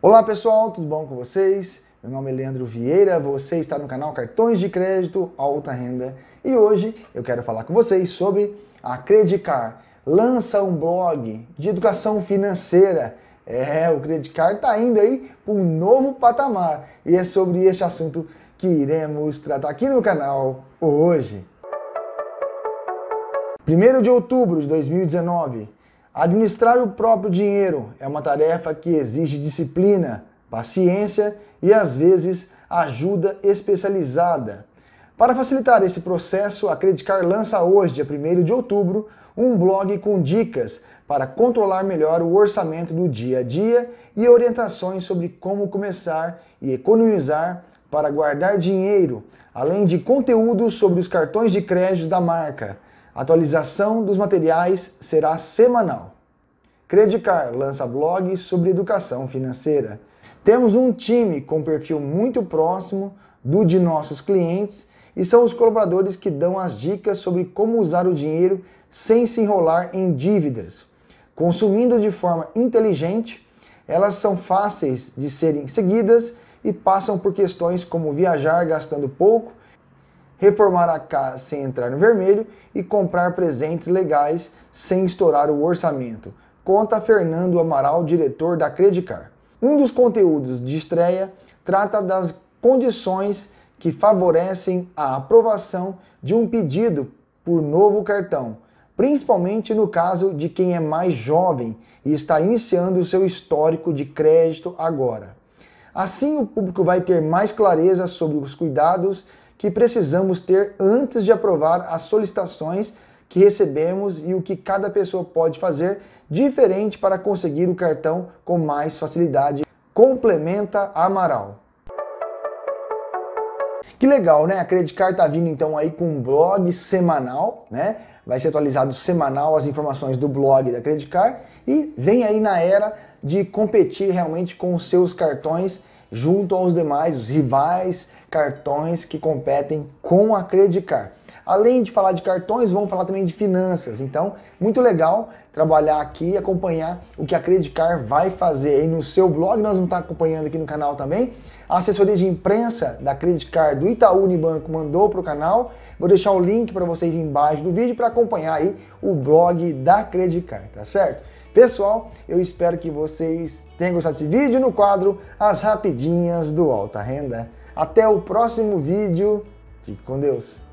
Olá pessoal, tudo bom com vocês? Meu nome é Leandro Vieira, você está no canal Cartões de Crédito Alta Renda e hoje eu quero falar com vocês sobre a Credicard Lança um blog de educação financeira. É, o Credicard está indo aí para um novo patamar e é sobre este assunto que iremos tratar aqui no canal hoje. 1 de outubro de 2019, Administrar o próprio dinheiro é uma tarefa que exige disciplina, paciência e às vezes ajuda especializada. Para facilitar esse processo, a Credicar lança hoje, dia 1 de outubro, um blog com dicas para controlar melhor o orçamento do dia a dia e orientações sobre como começar e economizar para guardar dinheiro, além de conteúdos sobre os cartões de crédito da marca atualização dos materiais será semanal. Credicar lança blog sobre educação financeira. Temos um time com perfil muito próximo do de nossos clientes e são os colaboradores que dão as dicas sobre como usar o dinheiro sem se enrolar em dívidas. Consumindo de forma inteligente, elas são fáceis de serem seguidas e passam por questões como viajar gastando pouco reformar a casa sem entrar no vermelho e comprar presentes legais sem estourar o orçamento, conta Fernando Amaral, diretor da Credicar. Um dos conteúdos de estreia trata das condições que favorecem a aprovação de um pedido por novo cartão, principalmente no caso de quem é mais jovem e está iniciando o seu histórico de crédito agora. Assim, o público vai ter mais clareza sobre os cuidados que precisamos ter antes de aprovar as solicitações que recebemos e o que cada pessoa pode fazer diferente para conseguir o cartão com mais facilidade. Complementa Amaral. Que legal, né? A Credicard tá vindo então aí com um blog semanal, né? Vai ser atualizado semanal as informações do blog da Credicard e vem aí na era de competir realmente com os seus cartões junto aos demais, os rivais, cartões que competem com a Credicar. Além de falar de cartões, vamos falar também de finanças. Então, muito legal trabalhar aqui e acompanhar o que a Credicar vai fazer. E no seu blog, nós vamos estar acompanhando aqui no canal também. A assessoria de imprensa da Credicar do Itaú Unibanco mandou para o canal. Vou deixar o link para vocês embaixo do vídeo para acompanhar aí o blog da Credicar, tá certo? Pessoal, eu espero que vocês tenham gostado desse vídeo no quadro As Rapidinhas do Alta Renda. Até o próximo vídeo. Fique com Deus.